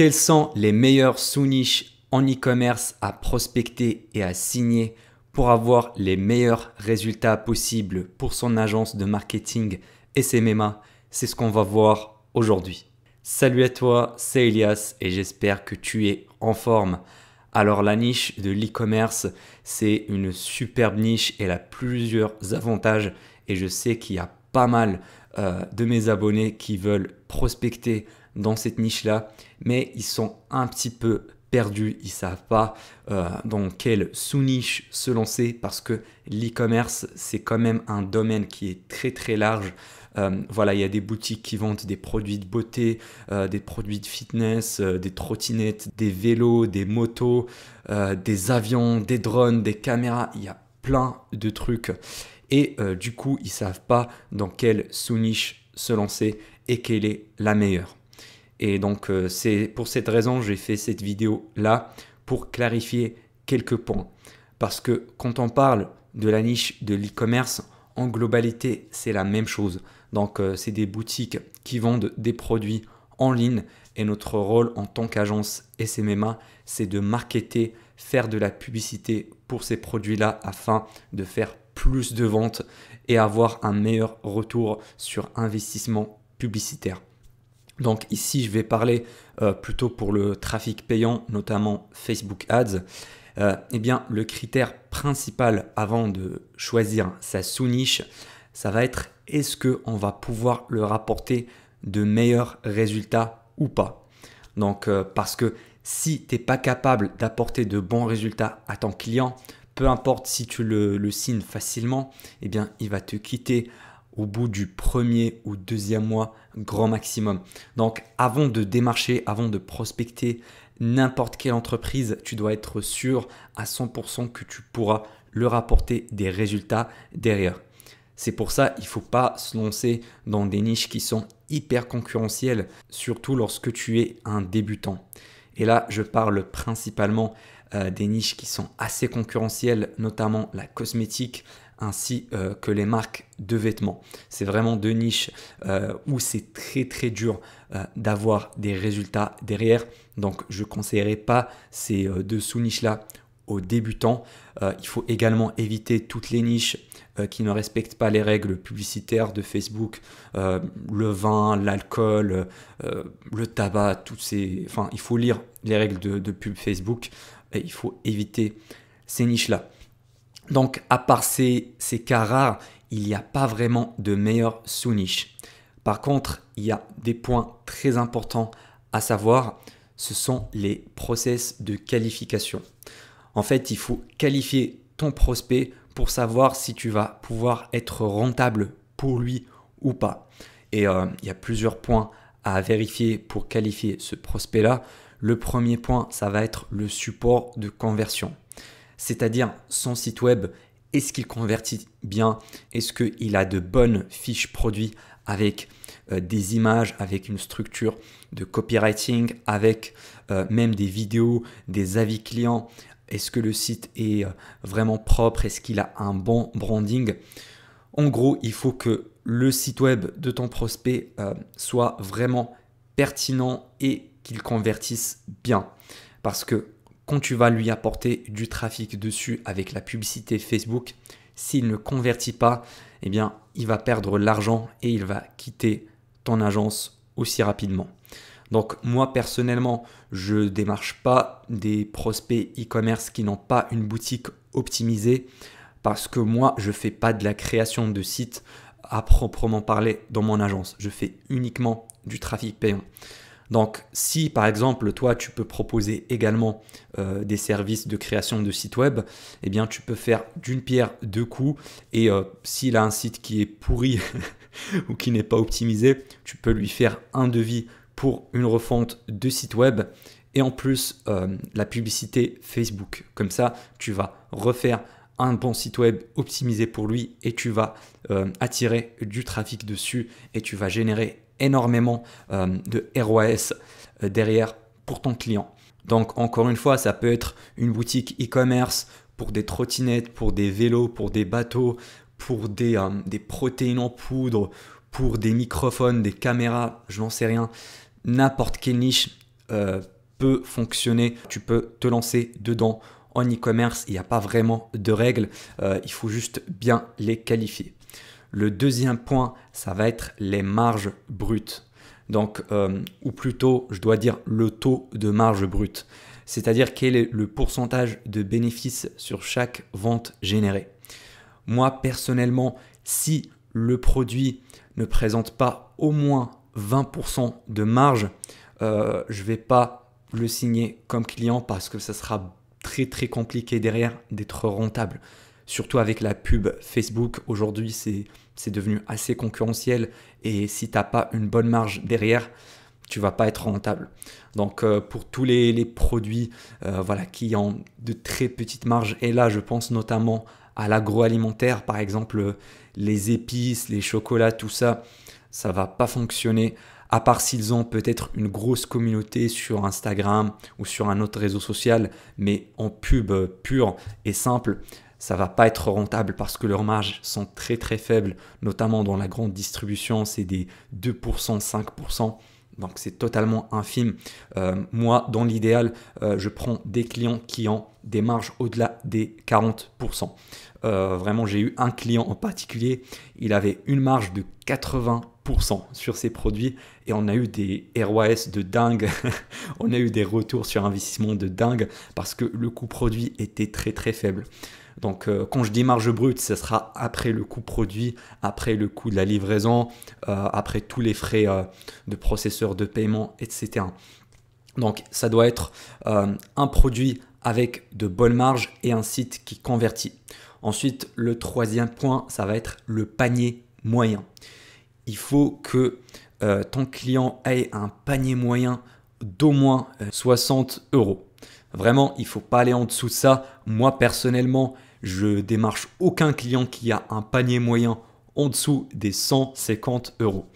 Quels sont les meilleurs sous-niches en e-commerce à prospecter et à signer pour avoir les meilleurs résultats possibles pour son agence de marketing SMMA C'est ce qu'on va voir aujourd'hui. Salut à toi, c'est Elias et j'espère que tu es en forme. Alors la niche de l'e-commerce, c'est une superbe niche, elle a plusieurs avantages et je sais qu'il y a pas mal euh, de mes abonnés qui veulent prospecter dans cette niche-là, mais ils sont un petit peu perdus, ils savent pas euh, dans quelle sous-niche se lancer parce que l'e-commerce, c'est quand même un domaine qui est très très large. Euh, voilà, il y a des boutiques qui vendent des produits de beauté, euh, des produits de fitness, des trottinettes, des vélos, des motos, des avions, des drones, des caméras. Il y a plein de trucs. Et du coup, ils savent pas dans quelle sous-niche se lancer et quelle est la meilleure. Et donc, euh, c'est pour cette raison j'ai fait cette vidéo-là pour clarifier quelques points. Parce que quand on parle de la niche de l'e-commerce, en globalité, c'est la même chose. Donc, euh, c'est des boutiques qui vendent des produits en ligne. Et notre rôle en tant qu'agence SMMA, c'est de marketer, faire de la publicité pour ces produits-là afin de faire plus de ventes et avoir un meilleur retour sur investissement publicitaire. Donc ici, je vais parler euh, plutôt pour le trafic payant, notamment Facebook Ads. Euh, eh bien, le critère principal avant de choisir sa sous-niche, ça va être est-ce qu'on va pouvoir le rapporter de meilleurs résultats ou pas. Donc, euh, parce que si tu n'es pas capable d'apporter de bons résultats à ton client, peu importe si tu le, le signes facilement, eh bien, il va te quitter au bout du premier ou deuxième mois grand maximum. Donc avant de démarcher, avant de prospecter n'importe quelle entreprise, tu dois être sûr à 100% que tu pourras leur apporter des résultats derrière. C'est pour ça, il ne faut pas se lancer dans des niches qui sont hyper concurrentielles, surtout lorsque tu es un débutant. Et là, je parle principalement euh, des niches qui sont assez concurrentielles, notamment la cosmétique, ainsi euh, que les marques de vêtements. C'est vraiment deux niches euh, où c'est très très dur euh, d'avoir des résultats derrière. Donc je ne conseillerais pas ces deux sous-niches-là aux débutants. il faut également éviter toutes les niches qui ne respectent pas les règles publicitaires de Facebook, le vin, l'alcool, le tabac, toutes ces... Enfin, il faut lire les règles de, de pub Facebook. Et il faut éviter ces niches-là. Donc, à part ces, cas rares, il n'y a pas vraiment de meilleure sous-niche. Par contre, il y a des points très importants à savoir. Ce sont les process de qualification. En fait, il faut qualifier ton prospect pour savoir si tu vas pouvoir être rentable pour lui ou pas. Et euh, il y a plusieurs points à vérifier pour qualifier ce prospect-là. Le premier point, ça va être le support de conversion c'est-à-dire son site web, est-ce qu'il convertit bien Est-ce qu'il a de bonnes fiches produits avec euh, des images, avec une structure de copywriting, avec euh, même des vidéos, des avis clients Est-ce que le site est euh, vraiment propre Est-ce qu'il a un bon branding En gros, il faut que le site web de ton prospect soit vraiment pertinent et qu'il convertisse bien. Parce que quand tu vas lui apporter du trafic dessus avec la publicité Facebook, s'il ne convertit pas, eh bien, il va perdre l'argent et il va quitter ton agence aussi rapidement. Donc moi personnellement, je démarche pas des prospects e-commerce qui n'ont pas une boutique optimisée parce que moi, je fais pas de la création de sites à proprement parler dans mon agence. Je fais uniquement du trafic payant. Donc si par exemple toi tu peux proposer également euh, des services de création de sites web, eh bien tu peux faire d'une pierre deux coups et euh, s'il a un site qui est pourri ou qui n'est pas optimisé, tu peux lui faire un devis pour une refonte de site web et en plus euh, la publicité Facebook. Comme ça tu vas refaire un bon site web optimisé pour lui et tu vas attirer du trafic dessus et tu vas générer énormément euh, de R.O.S. Euh, derrière pour ton client. Donc encore une fois, ça peut être une boutique e-commerce pour des trottinettes, pour des vélos, pour des bateaux, pour des, euh, protéines en poudre, pour des microphones, des caméras, je n'en sais rien. N'importe quelle niche peut fonctionner. Tu peux te lancer dedans en e-commerce. Il n'y a pas vraiment de règles. il faut juste bien les qualifier. Le deuxième point, ça va être les marges brutes. Donc, euh, ou plutôt, je dois dire le taux de marge brute. C'est-à-dire quel est le pourcentage de bénéfice sur chaque vente générée. Moi, personnellement, si le produit ne présente pas au moins 20% de marge, euh, je ne vais pas le signer comme client parce que ça sera très très compliqué derrière d'être rentable surtout avec la pub Facebook. Aujourd'hui, c'est devenu assez concurrentiel et si tu n'as pas une bonne marge derrière, tu vas pas être rentable. Donc euh, pour tous les, produits euh, voilà, qui ont de très petites marges, et là je pense notamment à l'agroalimentaire, par exemple euh, les épices, les chocolats, tout ça, ça va pas fonctionner, à part s'ils ont peut-être une grosse communauté sur Instagram ou sur un autre réseau social, mais en pub pure et simple, ça va pas être rentable parce que leurs marges sont très très faibles, notamment dans la grande distribution, c'est des 2%, 5%. Donc c'est totalement infime. Euh, moi, dans l'idéal, euh, je prends des clients qui ont des marges au-delà des 40%. Euh, vraiment, j'ai eu un client en particulier, il avait une marge de 80% sur ses produits et on a eu des ROAS de dingue, on a eu des retours sur investissement de dingue parce que le coût produit était très très faible. Donc euh, quand je dis marge brute, ce sera après le coût produit, après le coût de la livraison, euh, après tous les frais de processeur de paiement, etc. Donc ça doit être un produit avec de bonnes marges et un site qui convertit. Ensuite, le troisième point, ça va être le panier moyen. Il faut que euh, ton client ait un panier moyen d'au moins 60 euh, euros. Vraiment, il ne faut pas aller en dessous de ça. Moi, personnellement, je démarche aucun client qui a un panier moyen en dessous des 150 euros.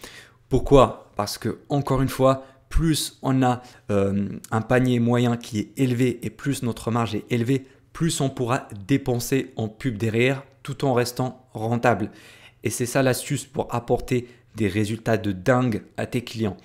Pourquoi Parce que, encore une fois, plus on a euh, un panier moyen qui est élevé et plus notre marge est élevée, plus on pourra dépenser en pub derrière tout en restant rentable. Et c'est ça l'astuce pour apporter des résultats de dingue à tes clients.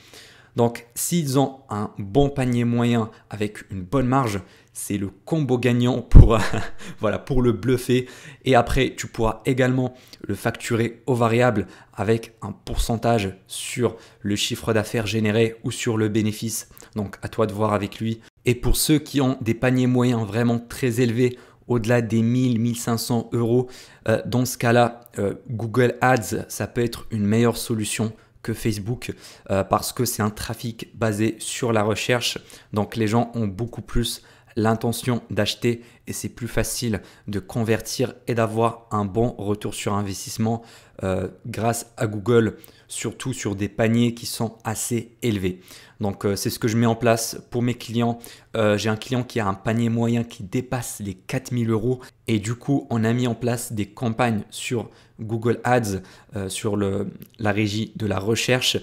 Donc s'ils ont un bon panier moyen avec une bonne marge, c'est le combo gagnant pour, voilà, pour le bluffer. Et après, tu pourras également le facturer aux variables avec un pourcentage sur le chiffre d'affaires généré ou sur le bénéfice. Donc à toi de voir avec lui. Et pour ceux qui ont des paniers moyens vraiment très élevés, au-delà des 1000, 1500 euros, euh, dans ce cas-là, euh, Google Ads, ça peut être une meilleure solution que Facebook euh, parce que c'est un trafic basé sur la recherche. Donc les gens ont beaucoup plus l'intention d'acheter et c'est plus facile de convertir et d'avoir un bon retour sur investissement euh, grâce à Google, surtout sur des paniers qui sont assez élevés. Donc euh, c'est ce que je mets en place pour mes clients. Euh, j'ai un client qui a un panier moyen qui dépasse les 4000 euros et du coup on a mis en place des campagnes sur Google Ads, sur le, la régie de la recherche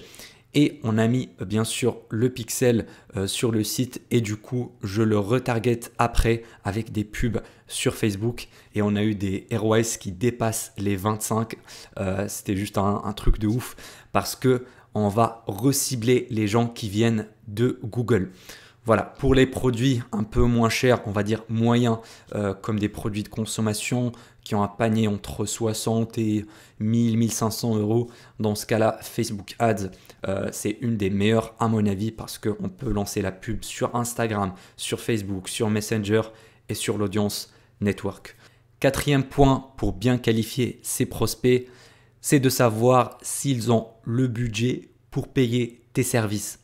et on a mis euh, bien sûr le pixel euh, sur le site et du coup je le retarget après avec des pubs sur Facebook et on a eu des ROS qui dépassent les 25. Euh, c'était juste un, truc de ouf parce que on va recibler les gens qui viennent de Google. Voilà, pour les produits un peu moins chers, on va dire moyens, euh, comme des produits de consommation qui ont un panier entre 60 et 1000, 1500 euros, dans ce cas-là, Facebook Ads, euh, c'est une des meilleures à mon avis parce qu'on peut lancer la pub sur Instagram, sur Facebook, sur Messenger et sur l'audience network. Quatrième point pour bien qualifier ses prospects, c'est de savoir s'ils ont le budget pour payer tes services.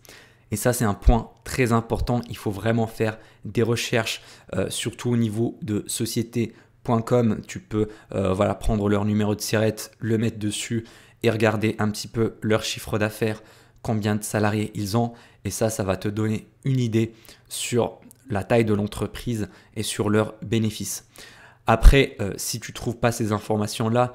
Et ça, c'est un point très important. Il faut vraiment faire des recherches, euh, surtout au niveau de société.com. Tu peux euh, voilà, prendre leur numéro de SIRET, le mettre dessus et regarder un petit peu leur chiffre d'affaires, combien de salariés ils ont. Et ça, ça va te donner une idée sur la taille de l'entreprise et sur leurs bénéfices. Après, euh, si tu ne trouves pas ces informations-là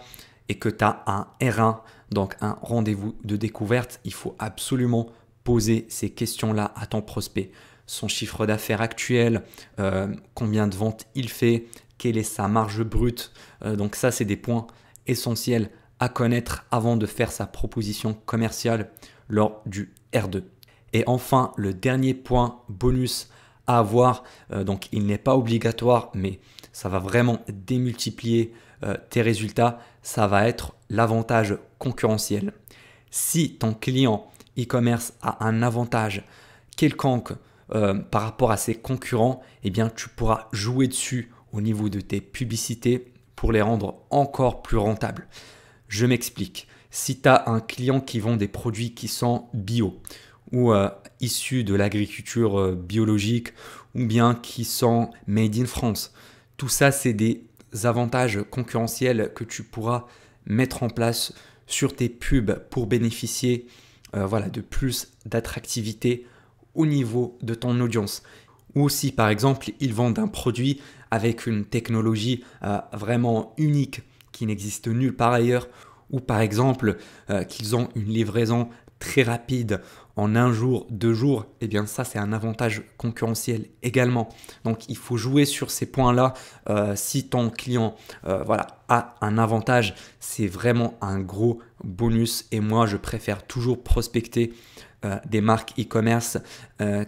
et que tu as un R1, donc un rendez-vous de découverte, il faut absolument poser ces questions-là à ton prospect. Son chiffre d'affaires actuel, euh, combien de ventes il fait, quelle est sa marge brute. Euh, donc ça, c'est des points essentiels à connaître avant de faire sa proposition commerciale lors du R2. Et enfin, le dernier point bonus à avoir, euh, donc il n'est pas obligatoire, mais ça va vraiment démultiplier tes résultats, ça va être l'avantage concurrentiel. Si ton client e-commerce a un avantage quelconque euh, par rapport à ses concurrents, eh bien tu pourras jouer dessus au niveau de tes publicités pour les rendre encore plus rentables. Je m'explique. Si tu as un client qui vend des produits qui sont bio ou euh, issus de l'agriculture euh, biologique ou bien qui sont made in France, tout ça c'est des avantages concurrentiels que tu pourras mettre en place sur tes pubs pour bénéficier euh, voilà, de plus d'attractivité au niveau de ton audience. Ou si par exemple ils vendent un produit avec une technologie euh, vraiment unique qui n'existe nulle part ailleurs, ou par exemple euh, qu'ils ont une livraison très rapide en un jour, deux jours, et eh bien ça c'est un avantage concurrentiel également. Donc il faut jouer sur ces points-là euh, si ton client euh, voilà, a un avantage, c'est vraiment un gros bonus et moi je préfère toujours prospecter euh, des marques e-commerce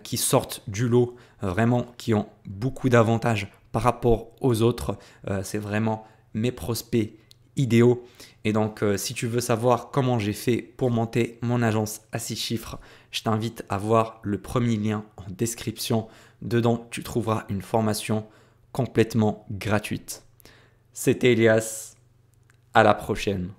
qui sortent du lot, vraiment qui ont beaucoup d'avantages par rapport aux autres. c'est vraiment mes prospects idéaux et donc, euh, si tu veux savoir comment j'ai fait pour monter mon agence à 6 chiffres, je t'invite à voir le premier lien en description. Dedans, tu trouveras une formation complètement gratuite. C'était Elias. À la prochaine.